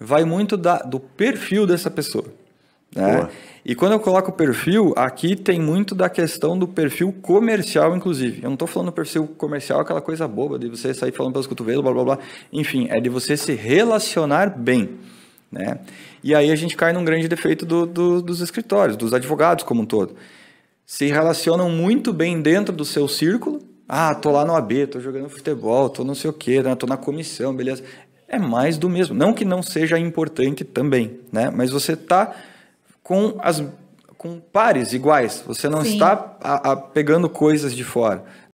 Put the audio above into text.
vai muito da, do perfil dessa pessoa. Né? E quando eu coloco o perfil, aqui tem muito da questão do perfil comercial, inclusive. Eu não estou falando perfil comercial, aquela coisa boba de você sair falando pelos cotovelos, blá blá blá. Enfim, é de você se relacionar bem. Né? E aí a gente cai num grande defeito do, do, dos escritórios, dos advogados como um todo. Se relacionam muito bem dentro do seu círculo. Ah, tô lá no AB, tô jogando futebol, tô não sei o quê, né? tô na comissão, beleza é mais do mesmo. Não que não seja importante também, né? Mas você está com as com pares iguais. Você não Sim. está a, a pegando coisas de fora.